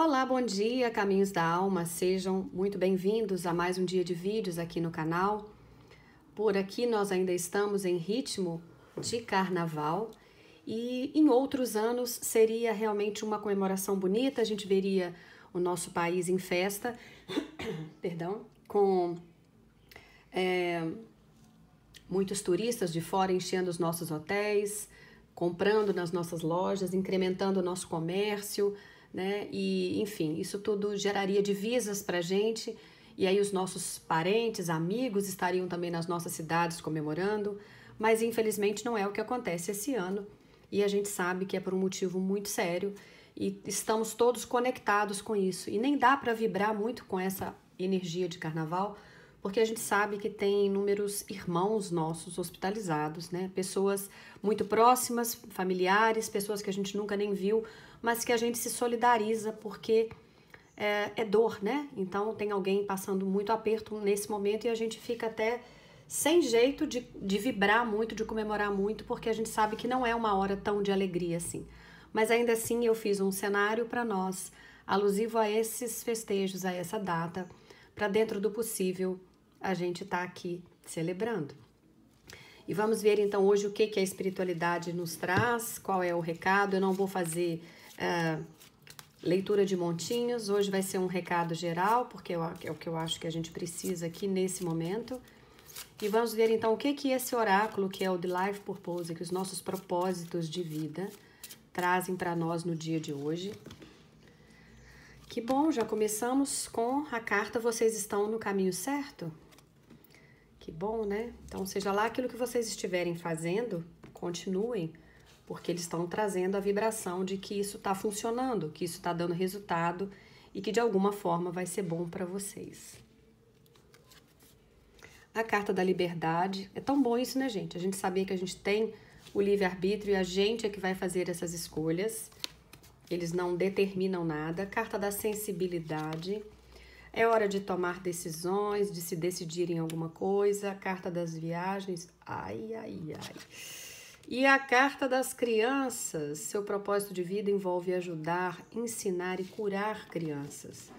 Olá, bom dia, caminhos da alma. Sejam muito bem-vindos a mais um dia de vídeos aqui no canal. Por aqui nós ainda estamos em ritmo de carnaval e em outros anos seria realmente uma comemoração bonita, a gente veria o nosso país em festa, perdão, com é, muitos turistas de fora enchendo os nossos hotéis, comprando nas nossas lojas, incrementando o nosso comércio, né? E, enfim, isso tudo geraria divisas para a gente. E aí os nossos parentes, amigos estariam também nas nossas cidades comemorando, mas infelizmente não é o que acontece esse ano. E a gente sabe que é por um motivo muito sério e estamos todos conectados com isso. E nem dá para vibrar muito com essa energia de carnaval, porque a gente sabe que tem inúmeros irmãos nossos hospitalizados, né? Pessoas muito próximas, familiares, pessoas que a gente nunca nem viu, mas que a gente se solidariza porque é, é dor, né? Então tem alguém passando muito aperto nesse momento e a gente fica até sem jeito de, de vibrar muito, de comemorar muito, porque a gente sabe que não é uma hora tão de alegria assim. Mas ainda assim eu fiz um cenário para nós, alusivo a esses festejos, a essa data, para dentro do possível a gente está aqui celebrando. E vamos ver então hoje o que, que a espiritualidade nos traz, qual é o recado. Eu não vou fazer Uh, leitura de montinhos. Hoje vai ser um recado geral, porque é o que eu acho que a gente precisa aqui nesse momento. E vamos ver então o que que esse oráculo, que é o The Life Purpose, que os nossos propósitos de vida trazem para nós no dia de hoje. Que bom, já começamos com a carta Vocês estão no caminho certo? Que bom, né? Então, seja lá aquilo que vocês estiverem fazendo, continuem porque eles estão trazendo a vibração de que isso está funcionando, que isso está dando resultado e que de alguma forma vai ser bom para vocês. A carta da liberdade. É tão bom isso, né, gente? A gente saber que a gente tem o livre-arbítrio e a gente é que vai fazer essas escolhas. Eles não determinam nada. Carta da sensibilidade. É hora de tomar decisões, de se decidir em alguma coisa. Carta das viagens. Ai, ai, ai. E a Carta das Crianças, seu propósito de vida envolve ajudar, ensinar e curar crianças.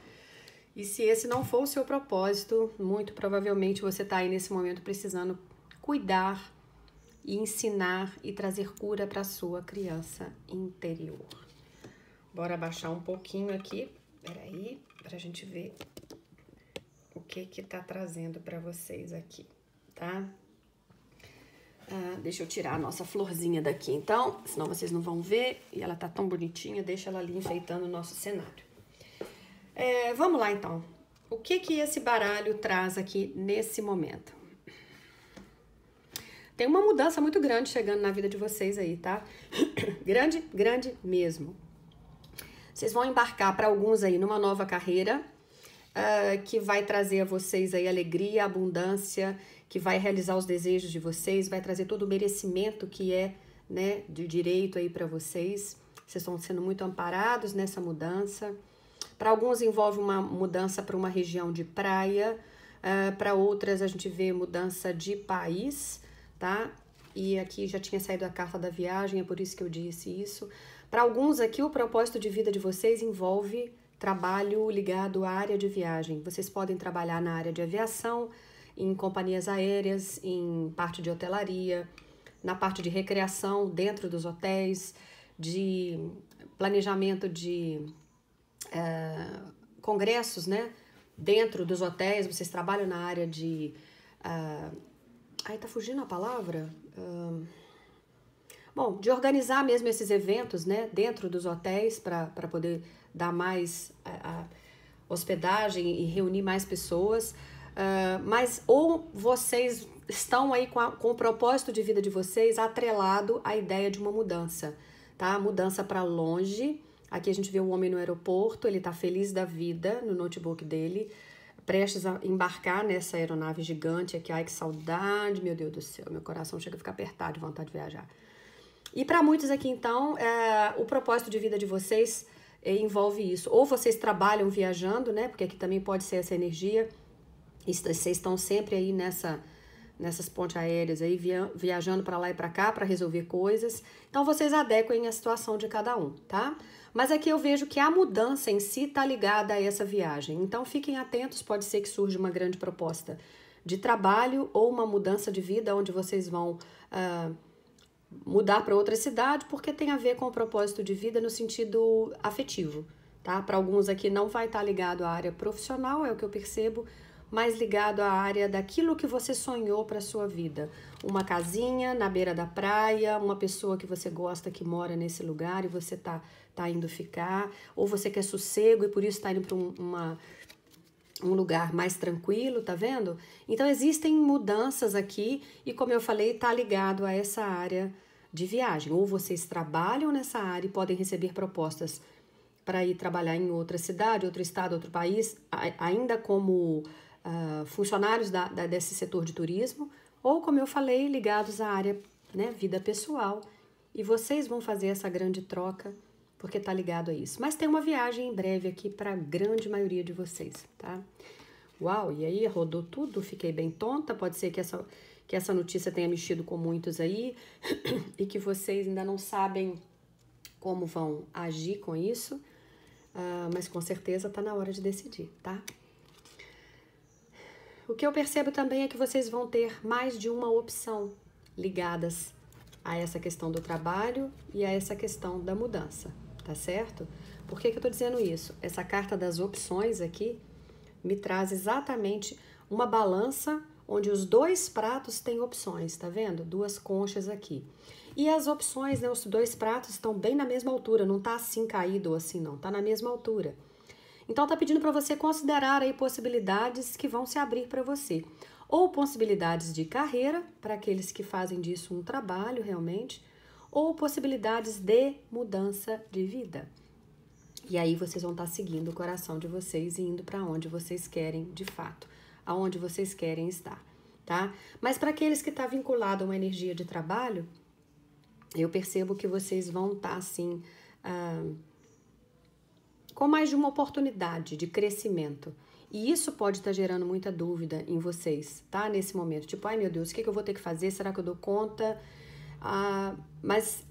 E se esse não for o seu propósito, muito provavelmente você está aí nesse momento precisando cuidar e ensinar e trazer cura para sua criança interior. Bora abaixar um pouquinho aqui, peraí, para a gente ver o que que tá trazendo para vocês aqui, tá? Ah, deixa eu tirar a nossa florzinha daqui, então, senão vocês não vão ver. E ela tá tão bonitinha, deixa ela ali enfeitando o nosso cenário. É, vamos lá, então. O que que esse baralho traz aqui nesse momento? Tem uma mudança muito grande chegando na vida de vocês aí, tá? grande, grande mesmo. Vocês vão embarcar para alguns aí numa nova carreira uh, que vai trazer a vocês aí alegria, abundância que vai realizar os desejos de vocês, vai trazer todo o merecimento que é né, de direito aí para vocês. Vocês estão sendo muito amparados nessa mudança. Para alguns envolve uma mudança para uma região de praia, uh, eh, para outras a gente vê mudança de país, tá? E aqui já tinha saído a carta da viagem, é por isso que eu disse isso. Para alguns aqui, o propósito de vida de vocês envolve trabalho ligado à área de viagem. Vocês podem trabalhar na área de aviação, em companhias aéreas, em parte de hotelaria, na parte de recreação dentro dos hotéis, de planejamento de eh, congressos, né? Dentro dos hotéis, vocês trabalham na área de. Uh, eh, aí tá fugindo a palavra? Uh, bom, de organizar mesmo esses eventos, né? Dentro dos hotéis, para poder dar mais a, eh, a hospedagem e reunir mais pessoas. Ah, mas ou vocês estão aí com, a, com, o propósito de vida de vocês atrelado à ideia de uma mudança, tá? Mudança para longe. Aqui a gente vê o um homem no aeroporto, ele tá feliz da vida no notebook dele, prestes a embarcar nessa aeronave gigante aqui. Ai, que saudade, meu Deus do céu, meu coração chega a ficar apertado de vontade de viajar. E para muitos aqui, então, é, o propósito de vida de vocês é, envolve isso. Ou vocês trabalham viajando, né? Porque aqui também pode ser essa energia vocês estão sempre aí nessa nessas pontes aéreas aí viajando para lá e para cá para resolver coisas. Então vocês adequem a situação de cada um, tá? Mas aqui eu vejo que a mudança em si está ligada a essa viagem. Então fiquem atentos, pode ser que surja uma grande proposta de trabalho ou uma mudança de vida onde vocês vão uh, mudar para outra cidade, porque tem a ver com o propósito de vida no sentido afetivo, tá? Para alguns aqui não vai estar tá ligado à área profissional, é o que eu percebo mais ligado à área daquilo que você sonhou para sua vida. Uma casinha na beira da praia, uma pessoa que você gosta que mora nesse lugar e você tá, tá indo ficar, ou você quer sossego e por isso está indo para um, uma um lugar mais tranquilo, tá vendo? Então existem mudanças aqui e como eu falei, tá ligado a essa área de viagem. Ou vocês trabalham nessa área e podem receber propostas para ir trabalhar em outra cidade, outro estado, outro país, ainda como uh, funcionários da, da, desse setor de turismo, ou, como eu falei, ligados à área né, vida pessoal. E vocês vão fazer essa grande troca porque está ligado a isso. Mas tem uma viagem em breve aqui para a grande maioria de vocês, tá? Uau, e aí rodou tudo, fiquei bem tonta. Pode ser que essa, que essa notícia tenha mexido com muitos aí e que vocês ainda não sabem como vão agir com isso, uh, mas com certeza está na hora de decidir, tá? O que eu percebo também é que vocês vão ter mais de uma opção ligadas a essa questão do trabalho e a essa questão da mudança, tá certo? Por que, que eu estou dizendo isso? Essa carta das opções aqui me traz exatamente uma balança onde os dois pratos têm opções, tá vendo? Duas conchas aqui. E as opções, né, os dois pratos estão bem na mesma altura, não está assim caído ou assim não, está na mesma altura. Então está pedindo para você considerar aí possibilidades que vão se abrir para você, ou possibilidades de carreira para aqueles que fazem disso um trabalho realmente, ou possibilidades de mudança de vida. E aí vocês vão estar tá seguindo o coração de vocês e indo para onde vocês querem de fato, aonde vocês querem estar, tá? Mas para aqueles que está vinculado a uma energia de trabalho, eu percebo que vocês vão estar tá, assim. Ah, com mais de uma oportunidade de crescimento. E isso pode estar gerando muita dúvida em vocês, tá? Nesse momento, tipo, ai meu Deus, o que, que eu vou ter que fazer? Será que eu dou conta? Ah, mas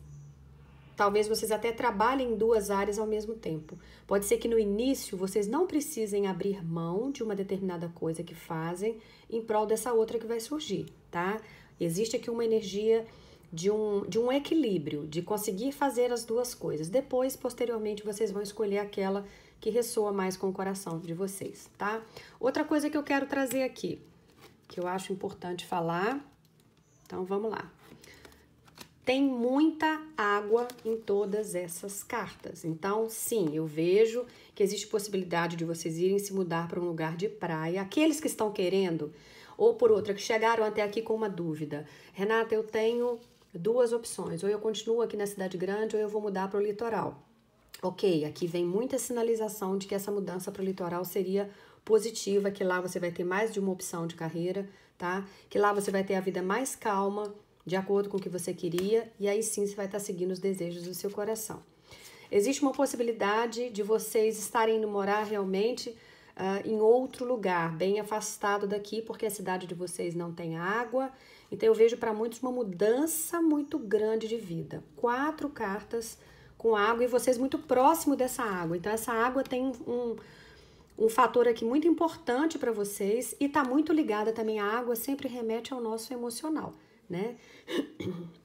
talvez vocês até trabalhem em duas áreas ao mesmo tempo. Pode ser que no início vocês não precisem abrir mão de uma determinada coisa que fazem em prol dessa outra que vai surgir, tá? Existe aqui uma energia de um, de um equilíbrio, de conseguir fazer as duas coisas. Depois, posteriormente, vocês vão escolher aquela que ressoa mais com o coração de vocês, tá? Outra coisa que eu quero trazer aqui, que eu acho importante falar. Então vamos lá. Tem muita água em todas essas cartas. Então, sim, eu vejo que existe possibilidade de vocês irem se mudar para um lugar de praia. Aqueles que estão querendo, ou por outra, que chegaram até aqui com uma dúvida. Renata, eu tenho duas opções: ou eu continuo aqui na cidade grande ou eu vou mudar para o litoral. Ok, aqui vem muita sinalização de que essa mudança para o litoral seria positiva, que lá você vai ter mais de uma opção de carreira, tá? Que lá você vai ter a vida mais calma, de acordo com o que você queria, e aí sim você vai estar tá seguindo os desejos do seu coração. Existe uma possibilidade de vocês estarem indo morar realmente uh, em outro lugar, bem afastado daqui, porque a cidade de vocês não tem água então eu vejo para muitos uma mudança muito grande de vida. Quatro cartas com água e vocês muito próximo dessa água. Então essa água tem um, um fator aqui muito importante para vocês e está muito ligada também. A água sempre remete ao nosso emocional, né?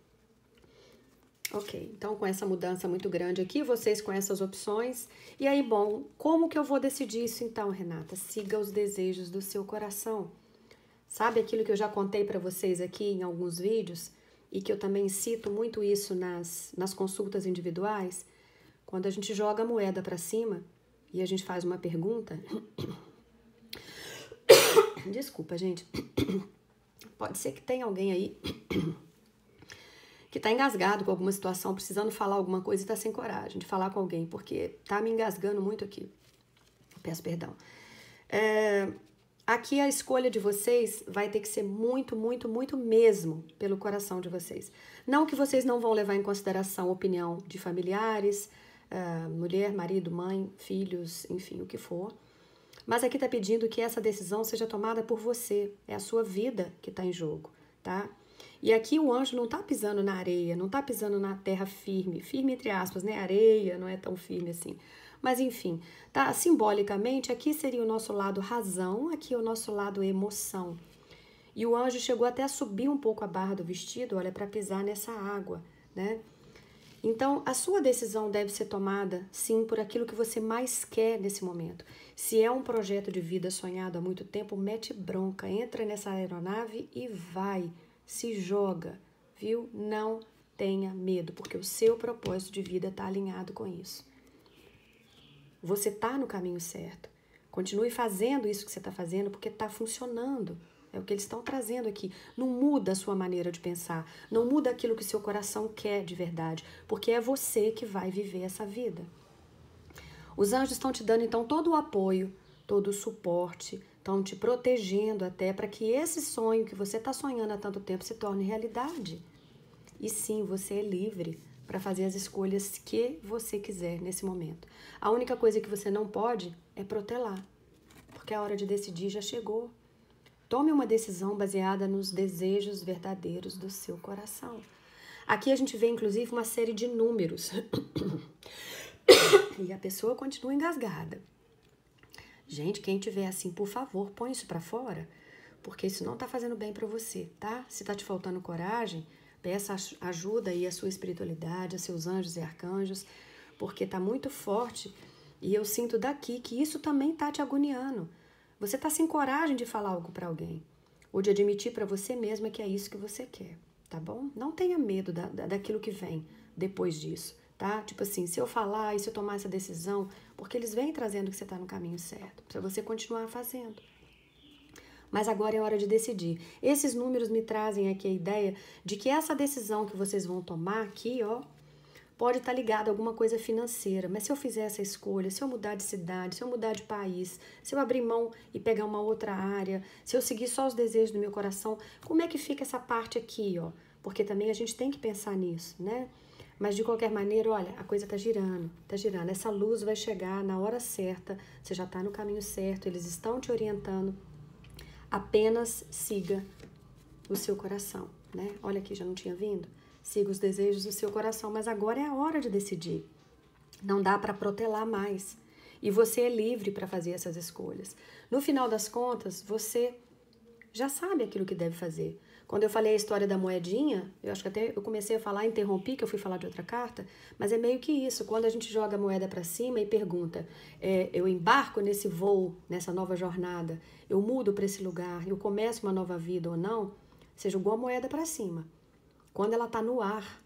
Ok, então com essa mudança muito grande aqui, vocês com essas opções. E aí, bom, como que eu vou decidir isso então, Renata? Siga os desejos do seu coração. Sabe aquilo que eu já contei para vocês aqui em alguns vídeos e que eu também cito muito isso nas, nas consultas individuais? Quando a gente joga a moeda para cima e a gente faz uma pergunta. Desculpa, gente. Pode ser que tenha alguém aí que está engasgado com alguma situação, precisando falar alguma coisa e está sem coragem de falar com alguém, porque está me engasgando muito aqui. Peço perdão. É, Aqui a escolha de vocês vai ter que ser muito, muito, muito mesmo pelo coração de vocês. Não que vocês não vão levar em consideração a opinião de familiares, uh, mulher, marido, mãe, filhos, enfim, o que for. Mas aqui está pedindo que essa decisão seja tomada por você. É a sua vida que está em jogo, tá? E aqui o anjo não está pisando na areia, não está pisando na terra firme, firme entre aspas, né? Areia não é tão firme assim mas enfim, tá? Simbolicamente, aqui seria o nosso lado razão, aqui é o nosso lado emoção. E o anjo chegou até a subir um pouco a barra do vestido, olha, para pisar nessa água, né? Então, a sua decisão deve ser tomada, sim, por aquilo que você mais quer nesse momento. Se é um projeto de vida sonhado há muito tempo, mete bronca, entra nessa aeronave e vai, se joga, viu? Não tenha medo, porque o seu propósito de vida está alinhado com isso. Você está no caminho certo. Continue fazendo isso que você está fazendo, porque está funcionando. É o que eles estão trazendo aqui. Não muda a sua maneira de pensar. Não muda aquilo que seu coração quer de verdade. Porque é você que vai viver essa vida. Os anjos estão te dando, então, todo o apoio, todo o suporte, estão te protegendo até para que esse sonho que você está sonhando há tanto tempo se torne realidade. E sim, você é livre para fazer as escolhas que você quiser nesse momento. A única coisa que você não pode é protelar, porque a hora de decidir já chegou. Tome uma decisão baseada nos desejos verdadeiros do seu coração. Aqui a gente vê inclusive uma série de números. e a pessoa continua engasgada. Gente, quem tiver assim, por favor, põe isso para fora, porque isso não tá fazendo bem para você, tá? Se tá te faltando coragem, Peça ajuda aí à sua espiritualidade, a seus anjos e arcanjos, porque está muito forte e eu sinto daqui que isso também está te agoniando. Você está sem coragem de falar algo para alguém ou de admitir para você mesma que é isso que você quer, tá bom? Não tenha medo da, da, daquilo que vem depois disso, tá? Tipo assim, se eu falar e se eu tomar essa decisão, porque eles vêm trazendo que você está no caminho certo, se você continuar fazendo. Mas agora é hora de decidir. Esses números me trazem aqui a ideia de que essa decisão que vocês vão tomar aqui, ó, pode estar tá ligada a alguma coisa financeira. Mas se eu fizer essa escolha, se eu mudar de cidade, se eu mudar de país, se eu abrir mão e pegar uma outra área, se eu seguir só os desejos do meu coração, como é que fica essa parte aqui, ó? Porque também a gente tem que pensar nisso, né? Mas de qualquer maneira, olha, a coisa tá girando, tá girando. Essa luz vai chegar na hora certa, você já tá no caminho certo, eles estão te orientando, Apenas siga o seu coração, né? Olha aqui, já não tinha vindo. Siga os desejos do seu coração, mas agora é a hora de decidir. Não dá para protelar mais. E você é livre para fazer essas escolhas. No final das contas, você já sabe aquilo que deve fazer. Quando eu falei a história da moedinha, eu acho que até eu comecei a falar, interrompi, que eu fui falar de outra carta, mas é meio que isso, quando a gente joga a moeda para cima e pergunta, é, eu embarco nesse voo, nessa nova jornada, eu mudo para esse lugar, eu começo uma nova vida ou não, você jogou a moeda para cima. Quando ela tá no ar,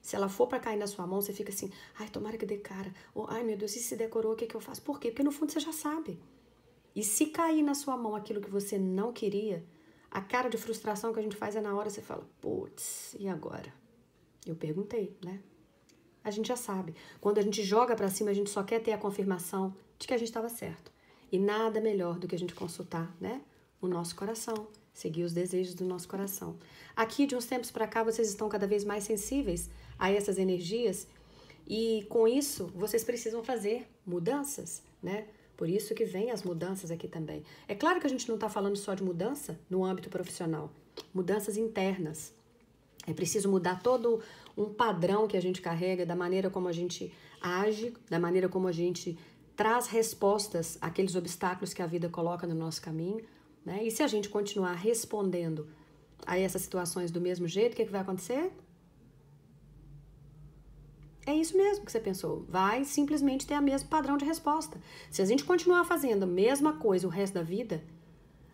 se ela for para cair na sua mão, você fica assim, ai, tomara que dê cara, ou oh, ai meu Deus, e se decorou, o que, é que eu faço? Por quê? Porque no fundo você já sabe. E se cair na sua mão aquilo que você não queria, a cara de frustração que a gente faz é na hora você fala, putz, e agora? Eu perguntei, né? A gente já sabe. Quando a gente joga para cima, a gente só quer ter a confirmação de que a gente estava certo. E nada melhor do que a gente consultar, né? O nosso coração, seguir os desejos do nosso coração. Aqui, de uns tempos para cá, vocês estão cada vez mais sensíveis a essas energias e com isso vocês precisam fazer mudanças, né? Por isso que vem as mudanças aqui também. É claro que a gente não está falando só de mudança no âmbito profissional, mudanças internas. É preciso mudar todo um padrão que a gente carrega, da maneira como a gente age, da maneira como a gente traz respostas àqueles obstáculos que a vida coloca no nosso caminho. Né? E se a gente continuar respondendo a essas situações do mesmo jeito, o que, é que vai acontecer? É isso mesmo que você pensou. Vai simplesmente ter o mesmo padrão de resposta. Se a gente continuar fazendo a mesma coisa o resto da vida,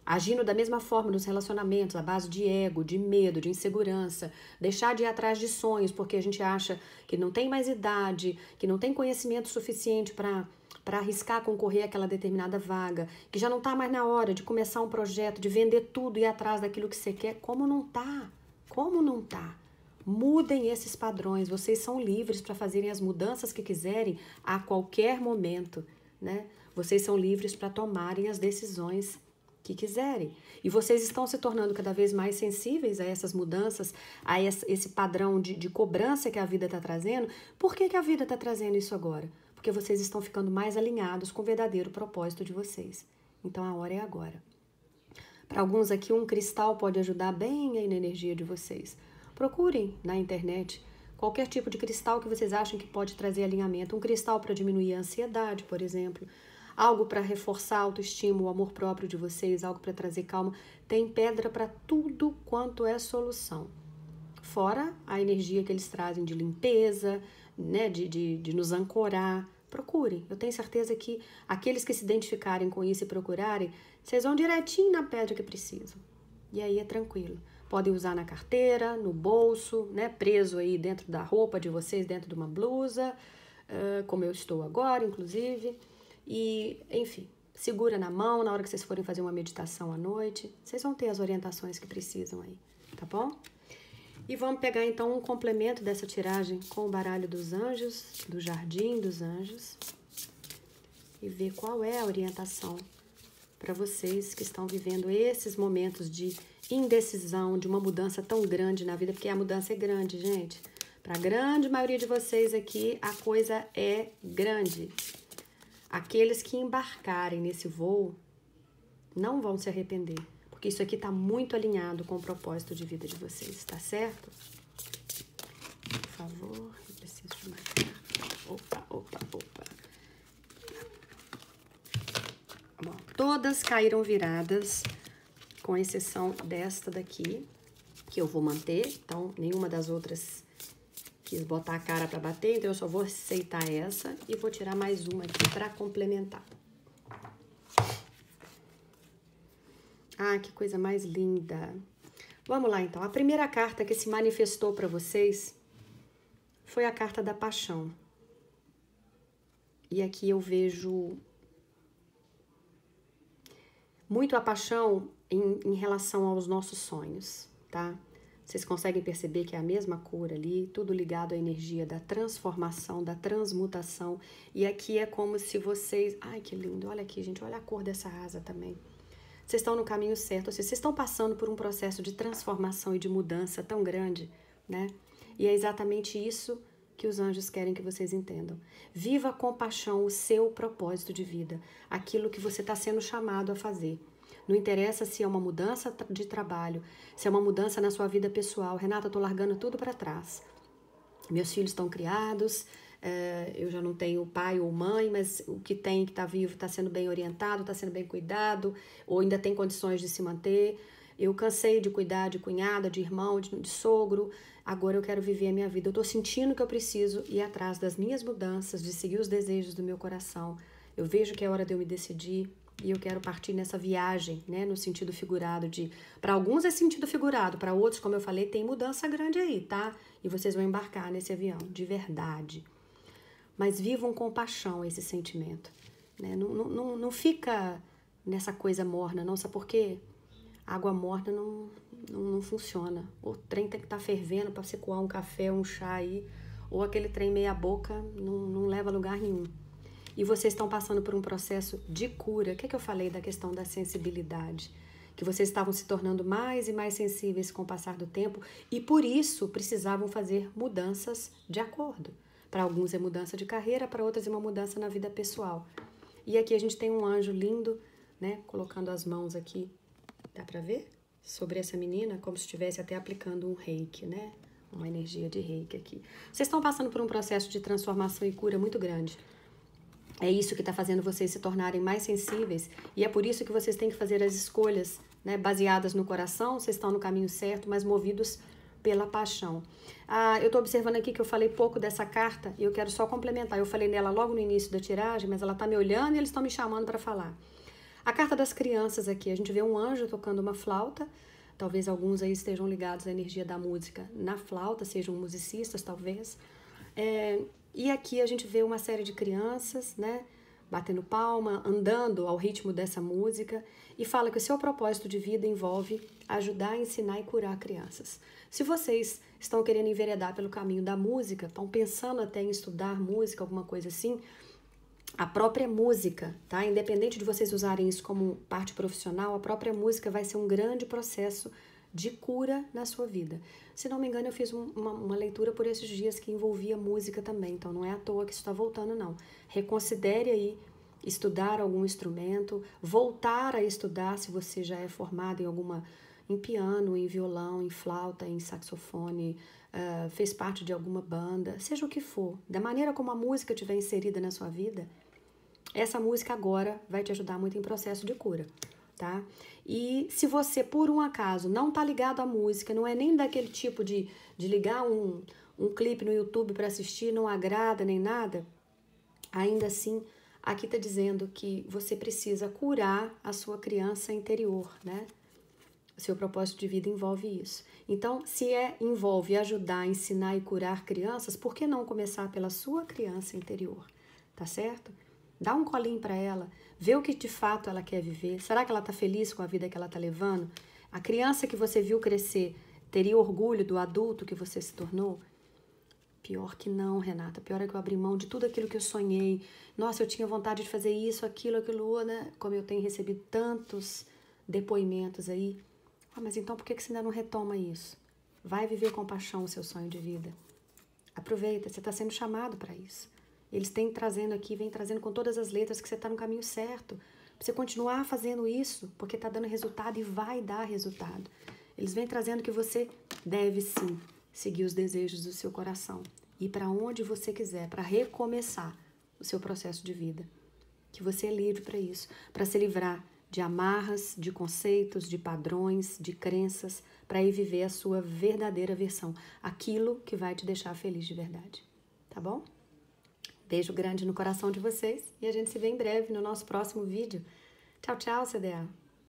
agindo da mesma forma nos relacionamentos, à base de ego, de medo, de insegurança, deixar de ir atrás de sonhos porque a gente acha que não tem mais idade, que não tem conhecimento suficiente para para arriscar concorrer àquela determinada vaga, que já não está mais na hora de começar um projeto, de vender tudo e ir atrás daquilo que você quer, como não tá? Como não tá? Mudem esses padrões, vocês são livres para fazerem as mudanças que quiserem a qualquer momento, né? Vocês são livres para tomarem as decisões que quiserem. E vocês estão se tornando cada vez mais sensíveis a essas mudanças, a esse padrão de, de cobrança que a vida está trazendo. Por que, que a vida está trazendo isso agora? Porque vocês estão ficando mais alinhados com o verdadeiro propósito de vocês. Então a hora é agora. Para alguns aqui, um cristal pode ajudar bem aí na energia de vocês. Procurem na internet qualquer tipo de cristal que vocês acham que pode trazer alinhamento. Um cristal para diminuir a ansiedade, por exemplo. Algo para reforçar a autoestima, o amor próprio de vocês, algo para trazer calma. Tem pedra para tudo quanto é solução. Fora a energia que eles trazem de limpeza, né, de, de, de nos ancorar. Procurem. Eu tenho certeza que aqueles que se identificarem com isso e procurarem, vocês vão direitinho na pedra que precisam. E aí é tranquilo podem usar na carteira, no bolso, né? Preso aí dentro da roupa de vocês, dentro de uma blusa, uh, como eu estou agora, inclusive. E, enfim, segura na mão na hora que vocês forem fazer uma meditação à noite. Vocês vão ter as orientações que precisam aí, tá bom? E vamos pegar então um complemento dessa tiragem com o baralho dos anjos, do jardim dos anjos, e ver qual é a orientação para vocês que estão vivendo esses momentos de indecisão, de uma mudança tão grande na vida, porque a mudança é grande, gente. Para a grande maioria de vocês aqui, a coisa é grande. Aqueles que embarcarem nesse voo não vão se arrepender, porque isso aqui está muito alinhado com o propósito de vida de vocês, tá certo? Por favor, eu preciso de uma Opa, opa. Todas caíram viradas, com exceção desta daqui, que eu vou manter. Então, nenhuma das outras quis botar a cara para bater, então eu só vou aceitar essa e vou tirar mais uma aqui para complementar. Ah, que coisa mais linda. Vamos lá, então. A primeira carta que se manifestou para vocês foi a carta da paixão. E aqui eu vejo muito a paixão em, em relação aos nossos sonhos, tá? Vocês conseguem perceber que é a mesma cor ali, tudo ligado à energia da transformação, da transmutação. E aqui é como se vocês. Ai, que lindo! Olha aqui, gente, olha a cor dessa asa também. Vocês estão no caminho certo, seja, vocês estão passando por um processo de transformação e de mudança tão grande, né? E é exatamente isso que os anjos querem que vocês entendam. Viva com paixão o seu propósito de vida, aquilo que você está sendo chamado a fazer. Não interessa se é uma mudança de trabalho, se é uma mudança na sua vida pessoal. Renata, eu largando tudo para trás. Meus filhos estão criados, é, eu já não tenho pai ou mãe, mas o que tem que está vivo está sendo bem orientado, está sendo bem cuidado, ou ainda tem condições de se manter. Eu cansei de cuidar de cunhada, de irmão, de, de sogro. Agora eu quero viver a minha vida. Eu estou sentindo que eu preciso ir atrás das minhas mudanças, de seguir os desejos do meu coração. Eu vejo que é hora de eu me decidir e eu quero partir nessa viagem, né, no sentido figurado de, para alguns é sentido figurado, para outros, como eu falei, tem mudança grande aí, tá? E vocês vão embarcar nesse avião de verdade. Mas vivam com paixão esse sentimento, né? Não, não, não fica nessa coisa morna, não, sabe por quê? Água morna não, não, não funciona. O trem tem tá, que estar tá fervendo para você coar um café, um chá aí, ou aquele trem meia boca não, não leva a lugar nenhum. E vocês estão passando por um processo de cura. O que, é que eu falei da questão da sensibilidade? que vocês estavam se tornando mais e mais sensíveis com o passar do tempo e por isso precisavam fazer mudanças de acordo. Para alguns é mudança de carreira, para outros é uma mudança na vida pessoal. E aqui a gente tem um anjo lindo, né, colocando as mãos aqui Dá para ver? Sobre essa menina, como se estivesse até aplicando um reiki, né? Uma energia de reiki aqui. Vocês estão passando por um processo de transformação e cura muito grande. É isso que está fazendo vocês se tornarem mais sensíveis e é por isso que vocês têm que fazer as escolhas né, baseadas no coração, vocês estão no caminho certo, mas movidos pela paixão. Ah, eu estou observando aqui que eu falei pouco dessa carta e eu quero só complementar. Eu falei nela logo no início da tiragem, mas ela está me olhando e eles estão me chamando para falar. A carta das crianças aqui, a gente vê um anjo tocando uma flauta. Talvez alguns aí estejam ligados à energia da música na flauta, sejam musicistas, talvez. É, e aqui a gente vê uma série de crianças, né? Batendo palma, andando ao ritmo dessa música e fala que o seu propósito de vida envolve ajudar, ensinar e curar crianças. Se vocês estão querendo enveredar pelo caminho da música, estão pensando até em estudar música, alguma coisa assim, a própria música, tá? Independente de vocês usarem isso como parte profissional, a própria música vai ser um grande processo de cura na sua vida. Se não me engano, eu fiz um, uma, uma, leitura por esses dias que envolvia música também, então não é à toa que isso está voltando, não. Reconsidere aí estudar algum instrumento, voltar a estudar se você já é formado em alguma em piano, em violão, em flauta, em saxofone, uh, fez parte de alguma banda, seja o que for, da maneira como a música estiver inserida na sua vida, essa música agora vai te ajudar muito em processo de cura, tá? E se você, por um acaso, não tá ligado à música, não é nem daquele tipo de, de ligar um, um clipe no YouTube para assistir, não agrada nem nada, ainda assim, aqui tá dizendo que você precisa curar a sua criança interior, né? O seu propósito de vida envolve isso. Então, se é envolve ajudar, ensinar e curar crianças, por que não começar pela sua criança interior? Tá certo? Dá um colinho para ela, vê o que de fato ela quer viver. Será que ela está feliz com a vida que ela está levando? A criança que você viu crescer teria orgulho do adulto que você se tornou? Pior que não, Renata. Pior é que eu abri mão de tudo aquilo que eu sonhei. Nossa, eu tinha vontade de fazer isso, aquilo, aquilo, né? Como eu tenho recebido tantos depoimentos aí. Ah, mas então por que você ainda não retoma isso? Vai viver com paixão o seu sonho de vida. Aproveita, você está sendo chamado para isso. Eles têm trazendo aqui, vem trazendo com todas as letras que você está no caminho certo. você continuar fazendo isso, porque está dando resultado e vai dar resultado. Eles vêm trazendo que você deve sim seguir os desejos do seu coração. e para onde você quiser, para recomeçar o seu processo de vida. Que você é livre para isso, para se livrar de amarras, de conceitos, de padrões, de crenças, para ir viver a sua verdadeira versão, aquilo que vai te deixar feliz de verdade. Tá bom? Beijo grande no coração de vocês e a gente se vê em breve no nosso próximo vídeo. Tchau, tchau, CDA!